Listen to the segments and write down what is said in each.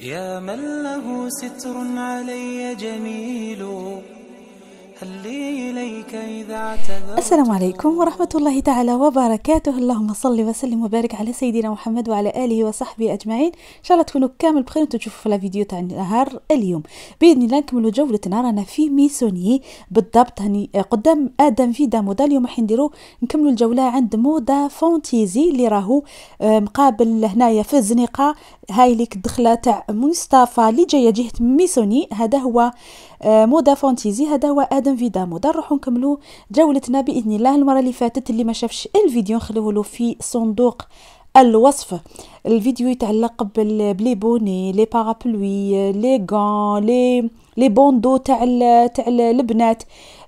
يا من له ستر علي جميل السلام عليكم ورحمة الله تعالى وبركاته اللهم صل وسلم وبارك على سيدنا محمد وعلى آله وصحبه أجمعين إن شاء الله تكونوا كامل بخير وانتم تشوفوا في الفيديو تاع نهار اليوم بإذن الله نكملوا جولتنا رانا في ميسوني بالضبط هني آه، قدام آدم فيدا مودا اليوم راح نديرو نكملوا الجولة عند مودا فونتيزي اللي راهو آه، مقابل هنايا في الزنيقة هاي ليك الدخلة تاع مصطفى اللي جاية جهة ميسوني هذا هو آه، موضه فونتيزي هذا هو ادم فيدا مودا نروحو نكملو جولتنا باذن الله المره اللي فاتت اللي ما شافش الفيديو نخليه له في صندوق الوصف الفيديو يتعلق بلي بوني لي بارابلوي لي غون لي لي بوندو تاع تاع البنات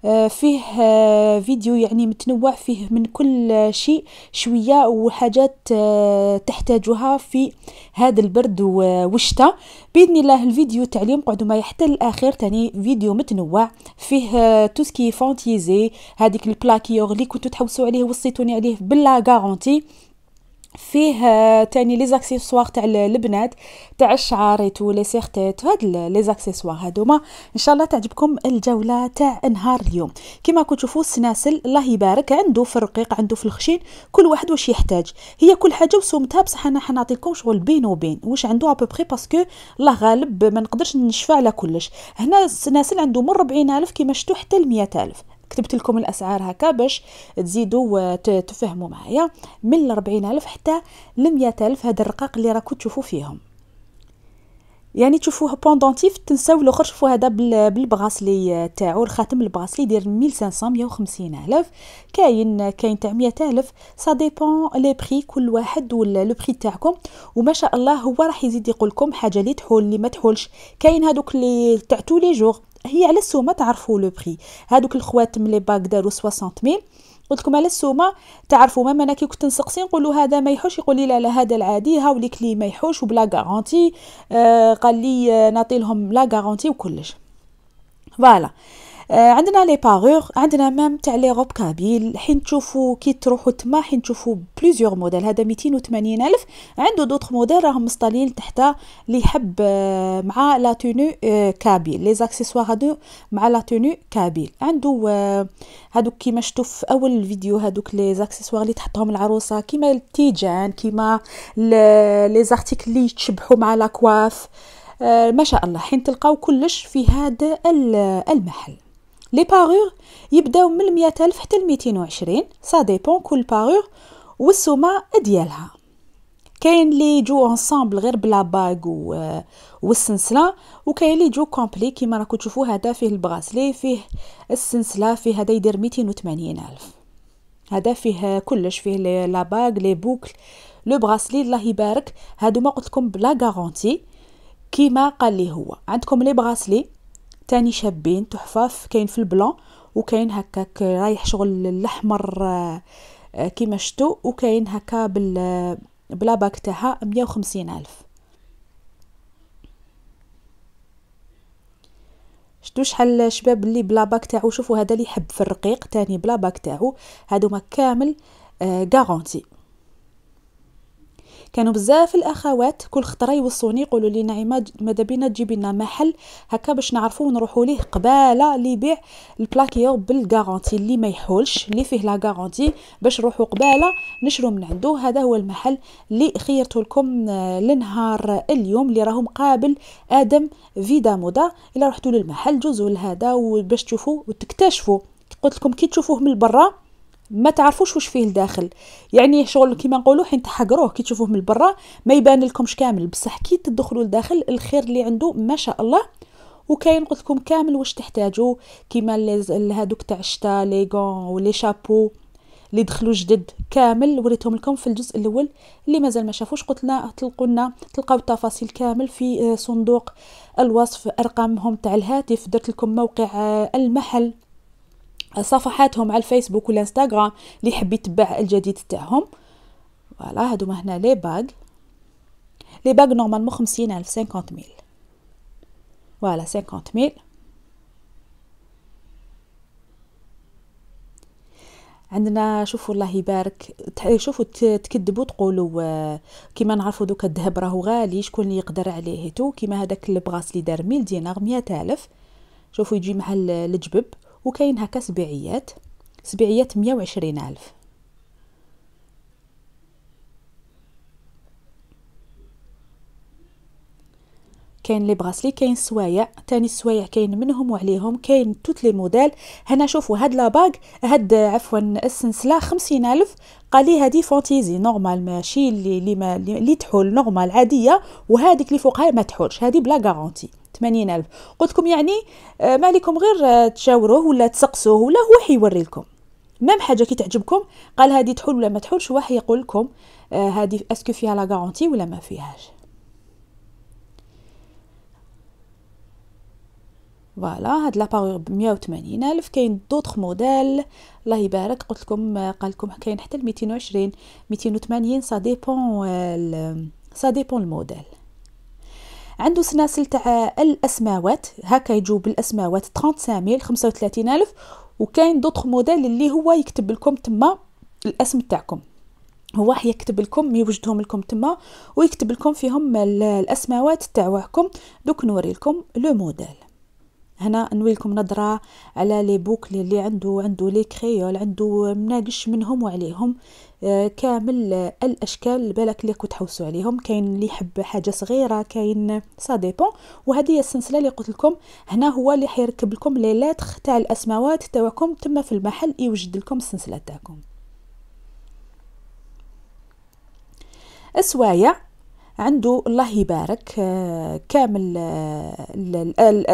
آه، فيه آه، فيديو يعني متنوع فيه من كل شيء شويه وحاجات آه، تحتاجها في هذا البرد والشتاء باذن الله الفيديو تاع اليوم قعدوا ما حتى الاخير تاني فيديو متنوع فيه توسكي فونتيزي هذيك البلاكيور اللي كنتو تحوسوا عليه وصيتوني عليه بلا غارونتي فيه آه، تاني لي زاكسيسوار تاع البنات تاع الشعارات ولي سيرتات هاد لي زاكسيسوار هادوما ان شاء الله تعجبكم الجوله تاع نهار اليوم كيما كنتو تشوفوا السناسل الله يبارك عنده في الرقيق عنده في الخشين كل واحد واش يحتاج هي كل حاجه وسومتها بصح انا حنعطيكم شغل بين وبين واش عنده بوبري باسكو الله غالب ما نقدرش نشفى على كلش هنا السناسل عنده من 40000 كيما شفتوا حتى ل 100000 كتبت لكم الاسعار هكا باش تزيدوا تفهموا معايا من الأربعين الف حتى ل الف هاد الرقاق اللي راكو تشوفوا فيهم يعني تشوفوه بوندونتيف تنساو الاخر شوفوا هذا بالبغاسلي آه، تاعو الخاتم البغاصلي يدير 1500 150 الف كاين كاين تاع 100 الف سا ديبون لي بري كل واحد ولا لو بري تاعكم وما شاء الله هو راح يزيد يقول لكم حاجه اللي تحول اللي ما تحولش كاين هذوك اللي تاع تو لي جوغ هي على السومه تعرفوا لو بري هادوك الخوات لي باك داروا 60000 قلت لكم على السومه تعرفوا ماما انا كي كنت نسقسي نقول له هذا ما يحوش يقول لي لا لا هذا العادي وليك لي ما يحوش وبلا غارونتي آه قال لي آه نعطي لهم لا غارونتي وكلش فوالا آه، عندنا لي باغور عندنا مام تاع لي روب كابيل حين تشوفوا كي تروحوا تما حين تشوفوا بليزيور موديل هذا 280 الف عنده دوطخ موديل راهم مصطلين تحت اللي يحب آه، مع لا آه، تونو كابيل لي زاكسيسوار هادو مع لا تونو كابيل عنده هادوك كيما شفتوا في اول الفيديو هادوك لي زاكسيسوار اللي تحطهم العروسه كيما التيجان كيما لي زارتيكل اللي يتشبحوا مع لاكواف ما شاء الله حين تلقاو كلش في هذا المحل لي باغور يبداو من الف حتى ل 220 سا ديبون كل باغور والسوما ديالها كاين لي جو انصامبل غير بلا باغ و والسنسله وكاين لي جو كومبلي كيما راكو تشوفوا هذا فيه البغاسلي فيه السنسله فيه هذا يدير الف هذا فيه كلش فيه لا باغ لي بوكل لو بغاسلي الله يبارك هادو ما قلت لكم بلا غارونتي كيما قال لي هو عندكم لي بغاسلي تاني شابين تحفاف كاين في البلون وكاين هكاك رايح شغل الاحمر آه، كيما شتو وكاين هكا بال بلا باك تاعها مية وخمسين الف شتو شحال شباب اللي بلا باك تاعو شوفوا هذا اللي يحب في الرقيق تاني بلا باك تاعو هادو ما كامل غارونتي آه كانوا بزاف الاخوات كل خطره يوصوني يقولوا لي نعيمه ماذا بينا تجيبي لنا محل هكا باش نعرفوا ونروحوا ليه قباله اللي يبيع البلاكيور بالغارونتي اللي ما يحولش اللي فيه لا غارونتي باش نروحوا قباله نشرو من عنده هذا هو المحل اللي خيرته لكم آه، لنهار اليوم اللي راهم قابل ادم فيدا مودا الا رحتوا للمحل جوزوا لهذا وباش تشوفوا وتكتشفوا قلت لكم كي تشوفوه من برا ما تعرفوش واش فيه لداخل يعني شغل كيما نقولوا حين تحقروه كي تشوفوه من برا ما يبان لكمش كامل بصح كي تدخلوا لداخل الخير اللي عنده ما شاء الله وكاين قلت لكم كامل واش تحتاجوا كيما هذوك تاع الشتا لي غون ولي شابو اللي دخلوا جدد كامل وريتهم لكم في الجزء الاول اللي مازال ما شافوش قلت لنا تلقوا لنا تلقاو التفاصيل كامل في آه، صندوق الوصف ارقامهم تاع الهاتف درت لكم موقع آه، المحل صفحاتهم على الفيسبوك والانستغرام اللي يحب يتبع الجديد تاعهم فوالا ما هنا لي باغ لي باغ نورمالمون خمسين ألف سانكونت ميل فوالا سانكونت ميل عندنا شوفوا الله يبارك شوفوا تكذبوا تقولوا آه، كيما نعرفوا دوكا الذهب راهو غالي شكون اللي يقدر عليه تو كيما هذاك البغاس اللي دار 1000 دينار 100000 ألف شوفوا يجي مع الجبب وكاينها كسبعيات سبيعيات مية وعشرين ألف كاين لي براسلي كاين سوايع تاني السوايع كاين منهم وعليهم كاين توت لي موديل هنا شوفوا هاد لا باغ هاد عفوا السنسله 50000 قال لي هادي فونتيزي نورمال ماشي اللي اللي, ما اللي تحول نورمال عاديه وهاديك اللي فوقها ما تحولش هادي بلا غارونتي 80000 قلت لكم يعني آه، ما عليكم غير آه، تشاوروه ولا تسقسوه ولا هو حيوري لكم ميم حاجه كي تعجبكم قال هادي تحول ولا ما تحولش هو حيقول لكم آه، هادي اسكو فيها لا غارونتي ولا ما فيهاش فوالا هاد لاباغور ب 180 الف كاين دوطخ موديل الله يبارك قلت لكم قال لكم كاين حتى ل 220 280 سا ديبون سا ديبون الموديل عنده سلاسل تاع الاسماوات هكا يجو بالاسماوات 35000 35000 وكاين دوطخ موديل اللي هو يكتب لكم تما الاسم تاعكم هو يكتب لكم يوجدهم لكم تما ويكتب لكم فيهم الاسماوات تاعوعكم دوك نوري لكم لو موديل هنا نويلكم لكم نظره على لي بوكل اللي عنده عنده لي كريول عنده مناقش منهم وعليهم آه، كامل الاشكال بالك اللي كنت تحوسوا عليهم كاين اللي يحب حاجه صغيره كاين سا ديبون وهذه هي السلسله اللي قلت لكم هنا هو اللي حيركب لكم لي لاتر تاع الاسماوات تاعكم تما في المحل يوجد لكم السلسله تاعكم السوايع عنده الله يبارك آه، كامل آه،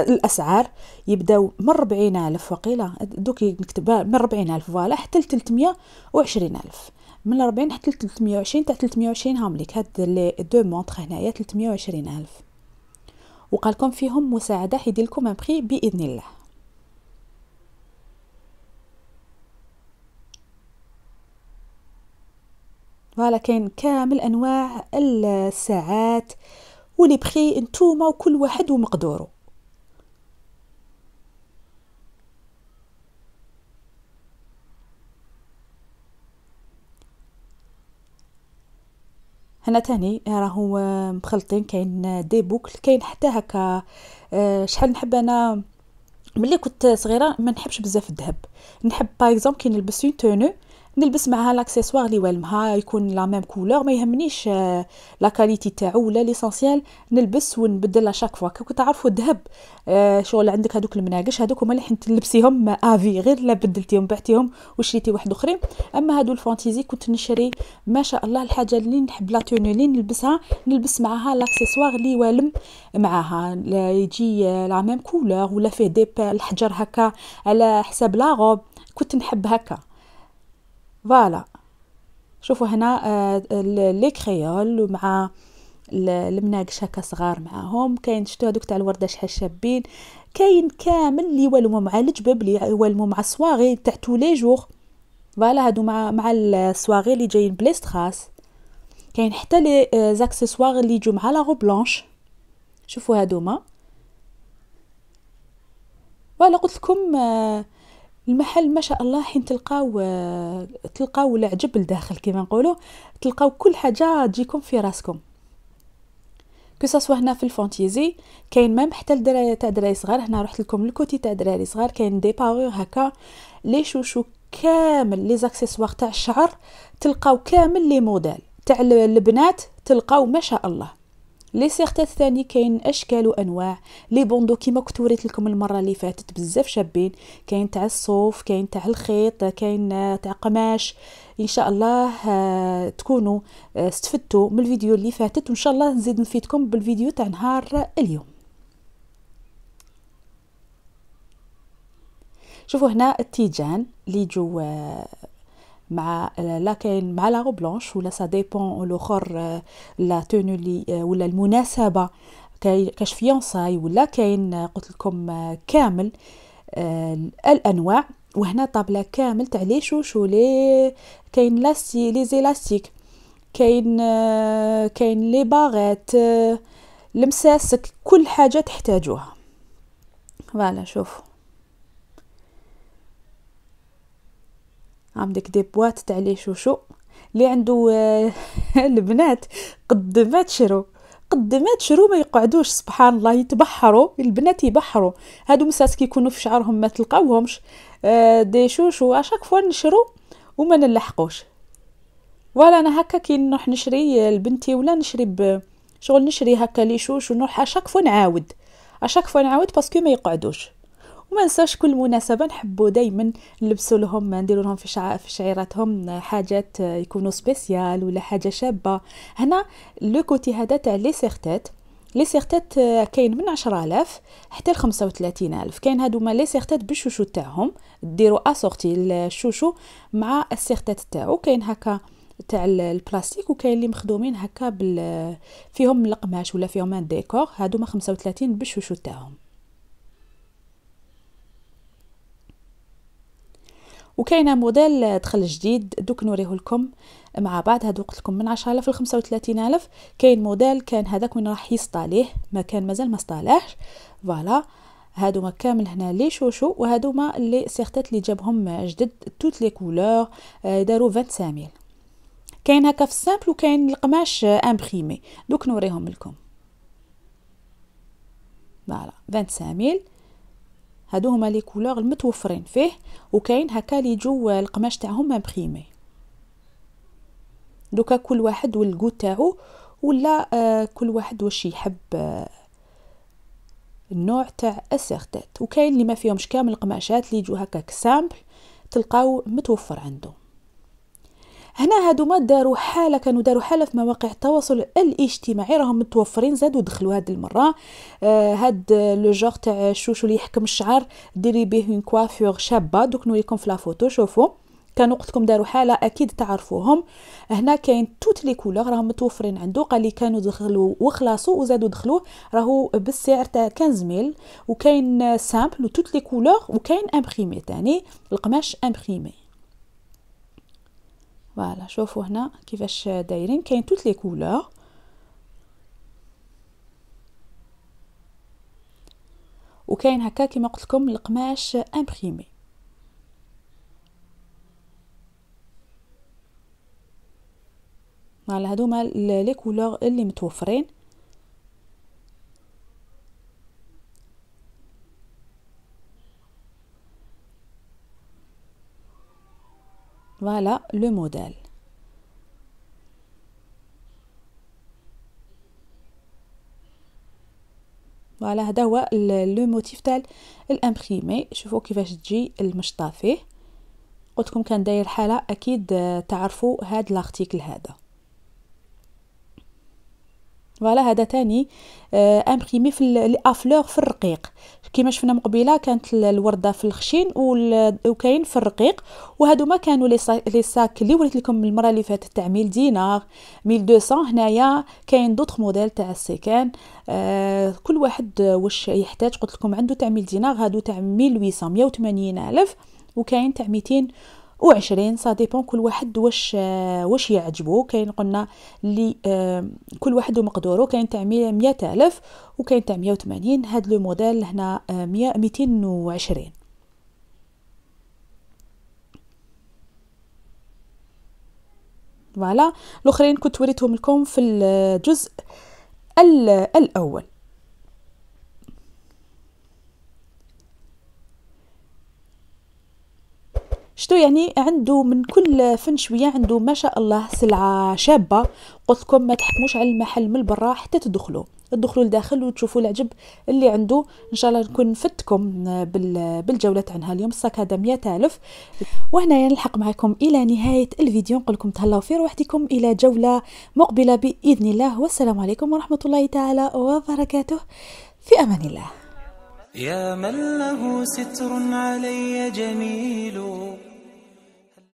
الأسعار يبداو من 40000 وقيلة دوك نكتب من 40000 فوالا حتى ل 320000 من 40 حتى ل 320 تاع 320 هامليك هاد لي دو مونطخ هنايا 320000 وقالكم فيهم مساعدة حيدير لكم ان بري بإذن الله فوالا كاين كامل انواع الساعات ولي بخي نتوما وكل واحد ومقدوره هنا تاني راهو مخلطين كاين دي بوكل كاين حتى هكا آه، شحال نحب انا ملي كنت صغيره ما نحبش بزاف الذهب نحب باغ اكزومبل كي نلبس اون تونو نلبس معها لاكسيسوار اللي والمها يكون لا ميم كولور ما يهمنيش آه، لا كاليتي تاعو ولا ليسونسييل نلبس ونبدل شاك فوا كي تعرفوا الذهب آه، شغل عندك هذوك المناقش هذوك هما اللي حنت تلبسيهم آه، افي غير لا بدلتيهم بعتيهم وشريتي واحد اخرين اما هادو الفونتيزي كنت نشري ما شاء الله الحاجه اللي نحب لا توني اللي نلبسها نلبس معها لاكسيسوار اللي والم معاها يجي لا ميم كولور ولا فيه دي الحجر هكا على حساب لا روب كنت نحب هكا فوالا شوفوا هنا آه، لي كريول مع المناقش هكا صغار معاهم كاين شتو هذوك تاع الورده شحال شابين كاين كامل اللي والمو مع الجبب اللي والمو مع الصواغي تاع تو لي جوغ فوالا هادو مع مع الصواغي اللي جايين بلي ستراس كاين حتى لي آه، زاكسيسوار اللي يجوا مع لا رو بلونش شوفوا هادوما فوالا قلت لكم آه المحل ما شاء الله حين تلقاو تلقاو العجب لداخل كيما نقولوا تلقاو كل حاجه تجيكم في راسكم كو هنا في الفونتيزي كاين ميم حتى الدراري تاع دراري صغار هنا رحت لكم الكوتي تاع دراري صغار كاين دي باغور هكا لي شوشو كامل لي زاكسيسوار تاع الشعر تلقاو كامل لي موديل تاع البنات تلقاو ما شاء الله لي سيغتات ثاني كاين اشكال وانواع لي بوندو كيما كنت وريت لكم المره اللي فاتت بزاف شابين كاين تاع الصوف كاين تاع الخيط كاين تاع قماش ان شاء الله آه، تكونوا آه، استفدتوا من الفيديو اللي فاتت وان شاء الله نزيد نفيدكم بالفيديو تاع نهار اليوم شوفوا هنا التيجان اللي يجوا آه، مع لا كاين مع لا بلونش ولا سا ديبون الاخر لا تونو لي ولا المناسبه كاش فيونساي ولا كاين آه، قلت لكم آه، كامل آه، الانواع وهنا طابله كامل تاع لي شوشو لي كاين لاستي لي زيلاستيك كاين كاين لي باغيت المساسك كل حاجه تحتاجوها فوالا شوفوا عندك دي بوات تاع لي شوشو اللي عنده آه، البنات قد ما تشرو قد ما تشرو ما يقعدوش سبحان الله يتبحروا البنات يبحروا هادو مساس يكونوا في شعرهم ما تلقاوهمش آه، دي شوشو اشاك فوا نشرو وما نلحقوش ولا انا هكا كي نروح نشري آه، لبنتي ولا نشري شغل نشري هكا لي شوش نروح اشاك فوا نعاود اشاك فوا نعاود باسكو ما يقعدوش وما نساوش كل مناسبه نحبوا دائما نلبسوا لهم نديروا لهم في في شعيراتهم حاجات يكونوا سبيسيال ولا حاجه شابه هنا لو كوتي هذا تاع لي سيرتات لي سيرتات كاين من 10000 حتى ل 35000 كاين هادوما لي سيرتات بالشوشو تاعهم ديروا اسورتي الشوشو مع السيرتات تاعو كاين هكا تاع البلاستيك وكاين اللي مخدومين هكا بال فيهم القماش ولا فيهم ان ديكور هادو ما 35 بالشوشو تاعهم وكاينه موديل دخل جديد دوك نوريه لكم مع بعض هاد قلت لكم من 10000 ل 35000 كاين موديل كان هذاك وين راح يصطاليه ما كان مازال ما صطالحش فوالا هادو ما كامل هنا لي شوشو وهادو ما لي سيرتات لي جابهم جدد توت لي كولور آه، داروا 25000 كاين هكا في السامبل وكاين القماش امبريمي آه، دوك نوريهم لكم فوالا 25000 هادو هما لي كولور المتوفرين فيه وكاين هكا لي جو القماش تاعهم مبريمي دوكا كل واحد والكو تاعو ولا آه كل واحد واش يحب آه النوع تاع السيرتات وكاين اللي ما فيهمش كامل القماشات لي يجو هكا سامبل تلقاو متوفر عندهم هنا هادوما داروا حاله كانوا داروا حاله في مواقع التواصل الاجتماعي راهم متوفرين زادوا دخلوا هاد المره آه هاد لو جوغ تاع الشوشو اللي يحكم الشعر ديري به اون كوافور شابه دوك نوريكم في لا فوتو شوفوا كانوا وقتكم داروا حاله اكيد تعرفوهم هنا كاين توت لي كولور راهم متوفرين عنده قال لي كانوا دخلوا وخلاصوا وزادوا دخلوه راهو بالسعر تاع 15000 وكاين سامبل وتوت لي كولور وكاين امبريمي تاني القماش امبريمي فوالا شوفوا هنا كيفاش دايرين كاين توت لي كولور وكاين هكا كما قلت لكم القماش امبريمي فوالا هادو هما لي كولور اللي متوفرين Voilà le modèle. فوالا هذا هو لو موتيف تاع الامبريمي شوفوا كيفاش تجي المشطه فيه قلت لكم كان داير حاله اكيد تعرفوا هاد الارتيكل هذا فوالا هذا ثاني امبريمي آه، في افلور آه، في الرقيق كما شفنا مقبله كانت الورده في الخشين وكاين في الرقيق وهذوما كانوا لي ساك اللي وريت لكم المره اللي فاتت تاع 1000 دينار 1200 هنايا كاين دوطخ موديل تاع السيكان آه كل واحد واش يحتاج قلت لكم عنده تاع 1000 دينار هادو تاع 1800 180000 وكاين تاع 200 وعشرين سا ديبون كل واحد واش واش يعجبو كاين قلنا لي آه، كل واحد ومقدورو كاين تاع مية ألف وكاين تاع مية وثمانين هاد لو موديل هنا آه، مية ميتين وعشرين فوالا الاخرين كنت وريتهم لكم في الجزء الاول شتو يعني عنده من كل فن شويه عنده ما شاء الله سلعه شابه قلت لكم ما تحكموش على المحل من برا حتى تدخلوا تدخلوا لداخل وتشوفوا العجب اللي عنده ان شاء الله نكون فتكم بالجوله عنها اليوم الساك هذا 100000 وهنا نلحق معكم الى نهايه الفيديو نقول لكم تهلاو في روحتكم الى جوله مقبله باذن الله والسلام عليكم ورحمه الله تعالى وبركاته في امان الله يا من له ستر علي جميل